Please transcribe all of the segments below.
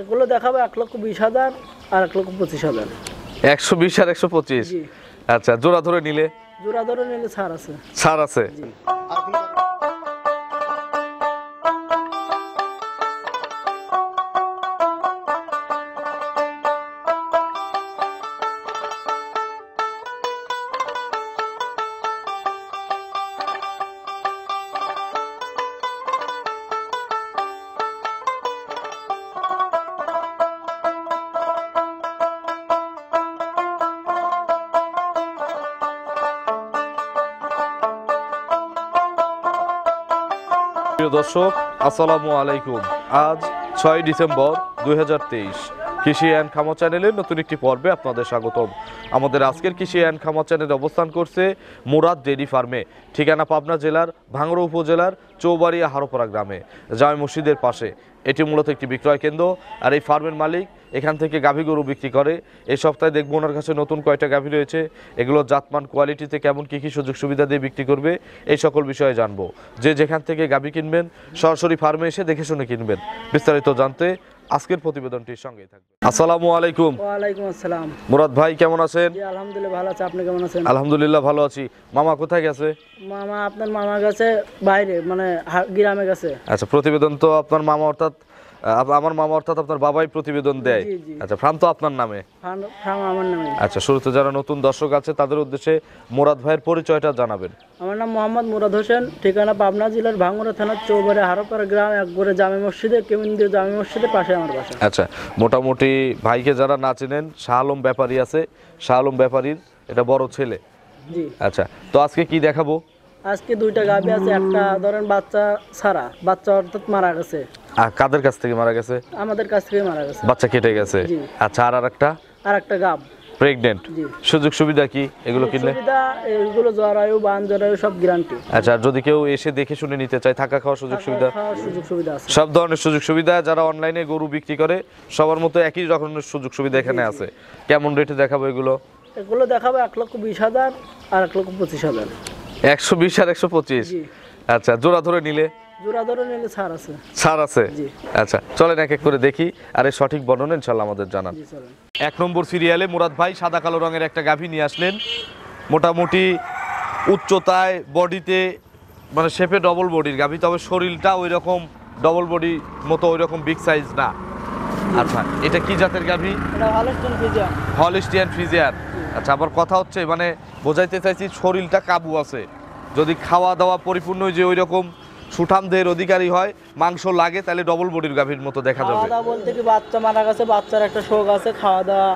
এগুলো দেখাবো এক লক্ষ বিশ হাজার আর এক লক্ষ পঁচিশ হাজার একশো বিশ আর একশো পঁচিশ আচ্ছা জোড়া ধরে নিলে জোড়া ধরে নিলে ছাড় আছে ছাড় আছে প্রিয় দর্শক আসসালামু আলাইকুম আজ ছয় ডিসেম্বর দুই কৃষি অ্যান্ড খামা চ্যানেলের নতুন একটি পর্বে আপনাদের স্বাগতম আমাদের আজকের কৃষি অ্যান্ড খামা চ্যানেল অবস্থান করছে মুরাদ ডেরি ফার্মে ঠিকানা পাবনা জেলার ভাঙড়া উপজেলার চৌবাড়িয়া হারোপাড়া গ্রামে জামে মসজিদের পাশে এটি মূলত একটি বিক্রয় কেন্দ্র আর এই ফার্মের মালিক এখান থেকে গাভী গরু বিক্রি করে এই সপ্তাহে দেখব ওনার কাছে নতুন কয়টা গাভী রয়েছে এগুলো জাতমান কোয়ালিটিতে কেমন কী কী সুযোগ সুবিধা দিয়ে বিক্রি করবে এই সকল বিষয়ে জানবো যে যেখান থেকে গাভী কিনবেন সরাসরি ফার্মে এসে দেখে শুনে কিনবেন বিস্তারিত জানতে আজকের প্রতিবেদনটির সঙ্গে থাকবে আসসালামু আলাইকুম ওয়ালাইকুম আসসালাম মুরাদ ভাই কেমন আছেন আলহামদুলিল্লাহ ভালো আছি আপনি কেমন আছেন আলহামদুলিল্লাহ ভালো আছি মামা কোথায় গেছে মামা আপনার মামা গেছে বাইরে মানে গ্রামে গেছে আচ্ছা প্রতিবেদন তো আপনার মামা অর্থাৎ আমার মামা অর্থাৎ আপনার বাবাই প্রতিবেদন দেয় আচ্ছা ফ্রাম তো আপনার নামে আচ্ছা শুরুতে যারা নতুন দর্শক আছে তাদের উদ্দেশ্যে মোরাদ ভাইয়ের পরিচয়টা জানাবেন আমার নাম মোহাম্মদ মুরাদ হোসেন ঠিকানা পাবনা জেলার ভাঙ্গুরা থানার চৌবারে হারোপাড়া গ্রাম একবারে জামে মসজিদে কেমিন্দ্রীয় জামে মসজিদের পাশে আমার বাসা আচ্ছা মোটামুটি ভাইকে যারা না চেনেন শাহ আলম ব্যাপারী আছে শাহ আলম ব্যাপারীর এটা বড় ছেলে জি আচ্ছা তো আজকে কি দেখাবো আজকে দুইটা গাভী আছে একটা ধরেন বাচ্চা ছাড়া বাচ্চা অর্থাৎ মারা গেছে আর কাদের কাছ থেকে মারা গেছে আমাদের কাছ থেকে মারা গেছে বাচ্চা কেটে গেছে আচ্ছা আর আরেকটা আরেকটা গাব প্রেগন্যান্ট সুযোগ সুবিধা কি এগুলো কিনলে সুবিধা এগুলো জরায়ু বান জরায়ু সব গ্যারান্টি আচ্ছা যদি কেউ এসে দেখে শুনে নিতে চায় থাকা খাওয়া সুযোগ সুবিধা সুযোগ সুবিধা আছে সব ধরনের সুযোগ সুবিধা যারা অনলাইনে গরু বিক্রি করে সবার মতো একই রকমের সুযোগ সুবিধা এখানে আছে কেমন রেটে দেখাবো এগুলো এগুলো দেখাবো এক লক্ষ বিশ হাজার আর এক লক্ষ পঁচিশ হাজার একশো বিশ আর একশো পঁচিশ আচ্ছা জোড়া ধরে নিলে ছাড় ছাড় আছে আচ্ছা চলেন এক এক করে দেখি সঠিক বর্ণনা আমাদের জানান এক নম্বর সিরিয়ালে মুরাদ ভাই সাদা কালো রঙের একটা গাভী নিয়ে আসলেন মোটামুটি উচ্চতায় বডিতে মানে ডবল বডির গাভী তবে শরীরটা ওই রকম ডবল বডি মতো ওই রকম বিগ সাইজ না আচ্ছা এটা কি জাতের গাভী হলিস্টিয়ান ফ্রিজিয়ার আচ্ছা আবার কথা হচ্ছে মানে বোঝাইতে চাইছি শরীরটা কাবু আছে যদি খাওয়া দাওয়া পরিপূর্ণ যে ওই রকম সুঠাম দেহের অধিকারী হয় মাংস লাগে তাহলে ডবল বডির গাভীর মতো দেখা যাবে বলতে কি বাচ্চা মারা গেছে বাচ্চার একটা শোক আছে খাওয়া দাওয়া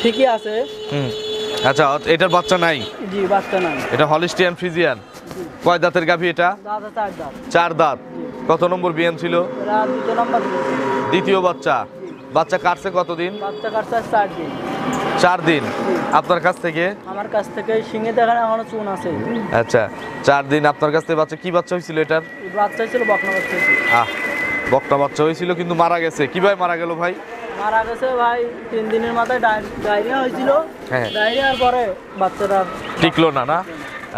ঠিকই আছে হুম আচ্ছা এটার বাচ্চা নাই জি বাচ্চা নাই এটা হলিস্টিয়ান ফিজিয়ান কয় দাঁতের গাভী এটা চার দাঁত কত নম্বর বিয়ান ছিল দ্বিতীয় বাচ্চা বাচ্চা কাটছে কতদিন বাচ্চা কাটছে চার দিন চার দিন আপনার কাছ থেকে আমার কাছ থেকে শিঙে দেখার আমার চুন আছে আচ্ছা চার দিন আপনার কাছ থেকে বাচ্চা কি বাচ্চা হয়েছিল এটার বাচ্চা হয়েছিল বকনা বাচ্চা আহ বকনা বাচ্চা হয়েছিল কিন্তু মারা গেছে কিভাবে মারা গেল ভাই মারা গেছে ভাই তিন দিনের মাথায় ডায়রিয়া হয়েছিল হ্যাঁ ডায়রিয়ার পরে বাচ্চাটা টিকলো না না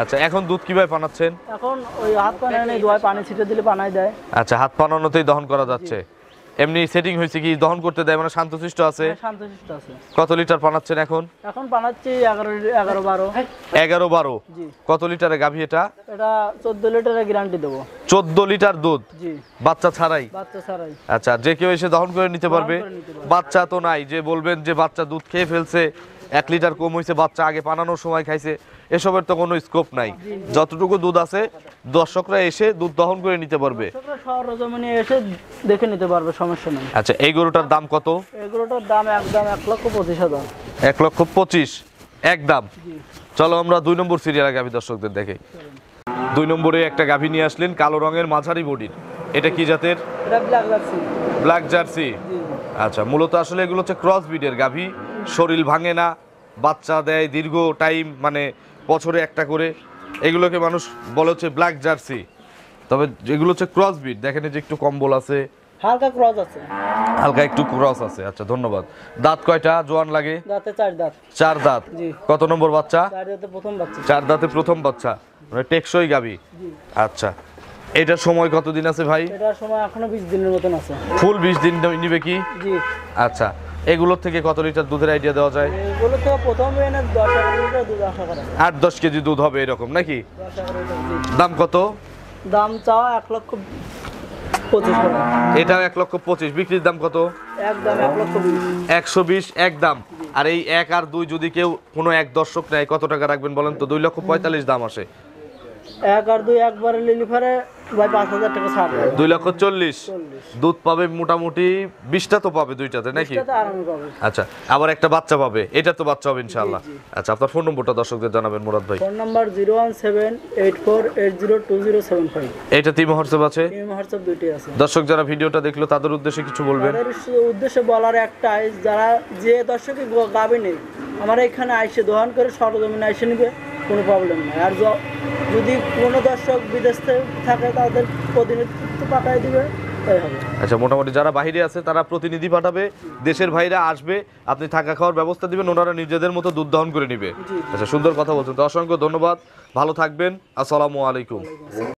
আচ্ছা এখন দুধ কিভাবে পানাচ্ছেন এখন ওই হাত পানায় নেই পানি ছিটে দিলে পানায় দেয় আচ্ছা হাত পানানোতেই দহন করা যাচ্ছে এমনি সেটিং হয়েছে কি দহন করতে দেয় মানে শান্ত সৃষ্টি আছে হ্যাঁ, শান্ত সৃষ্টি আছে কত লিটার পানাচ্ছেন এখন এখন পানাচ্ছি 11 11 12 11 12 জি কত লিটারে গাভী এটা এটা 14 লিটারে গ্যারান্টি দেব 14 লিটার দুধ জি বাচ্চা ছাড়াই বাচ্চা ছাড়াই আচ্ছা যে কেউ এসে দহন করে নিতে পারবে বাচ্চা তো নাই যে বলবেন যে বাচ্চা দুধ খেয়ে ফেলছে এক লিটার কম হয়েছে বাচ্চা আগে পানানোর সময় খাইছে এসবের তো কোনো স্কোপ নাই যতটুকু দুধ আছে দর্শকরা এসে দুধ দহন করে নিতে পারবে এসে দেখে নিতে পারবে সমস্যা নেই আচ্ছা এই গরুটার দাম কত এই গরুটার দাম একদম এক লক্ষ পঁচিশ হাজার এক লক্ষ পঁচিশ একদম চলো আমরা দুই নম্বর সিরিয়ালের গাভী দর্শকদের দেখে দুই নম্বরে একটা গাভী নিয়ে আসলেন কালো রঙের মাঝারি বডির এটা কি জাতের ব্ল্যাক জার্সি আচ্ছা মূলত আসলে এগুলো হচ্ছে ক্রস ব্রিডের গাভী শরীর ভাঙে না বাচ্চা দেয় দীর্ঘ টাইম মানে বছরে একটা করে এগুলোকে মানুষ বলে হচ্ছে ব্ল্যাক জার্সি তবে যেগুলো হচ্ছে ক্রস বিট দেখেন যে একটু কম্বল আছে হালকা ক্রস আছে হালকা একটু ক্রস আছে আচ্ছা ধন্যবাদ দাঁত কয়টা জোয়ান লাগে দাঁতে চার দাঁত চার দাঁত কত নম্বর বাচ্চা চার দাঁতে প্রথম বাচ্চা চার দাঁতে প্রথম বাচ্চা মানে টেকসই গাবি আচ্ছা এটা সময় কতদিন আছে ভাই এটার সময় এখনো 20 দিনের মতন আছে ফুল বিশ দিন নিবে কি জি আচ্ছা এগুলোর থেকে কত লিটার দুধের আইডিয়া দেওয়া যায় এগুলো তো প্রথমে না 10 লিটার দুধ আশা করা 8 10 কেজি দুধ হবে এরকম নাকি দাম কত দাম চাও 1 লক্ষ 25 টাকা এটাও 1 লক্ষ 25 বিক্রির দাম কত দাম 1 লক্ষ 120 দাম আর এই এক আর দুই যদি কেউ কোনো এক দর্শক নেয় কত টাকা রাখবেন বলেন তো 2 লক্ষ 45 দাম আসে এক আর দুই একবারে লিলি আচ্ছা, এটা আচ্ছা, আছে দর্শক যারা দেখলো তাদের উদ্দেশ্যে কিছু বলবেন উদ্দেশ্যে বলার একটাই যারা যে দর্শক নেই আমার এখানে আইসে দোহান করে সরজমিনে আইসে নিবে কোনো প্রবলেম নাই আর যদি কোনো দর্শক বিদেশ থাকে তাদের প্রতিনিধিত্ব পাঠায় দিবে আচ্ছা মোটামুটি যারা বাহিরে আছে তারা প্রতিনিধি পাঠাবে দেশের ভাইরা আসবে আপনি থাকা খাওয়ার ব্যবস্থা দিবেন ওনারা নিজেদের মতো দুধ দহন করে নিবে আচ্ছা সুন্দর কথা বলছেন তো অসংখ্য ধন্যবাদ ভালো থাকবেন আসসালামু আলাইকুম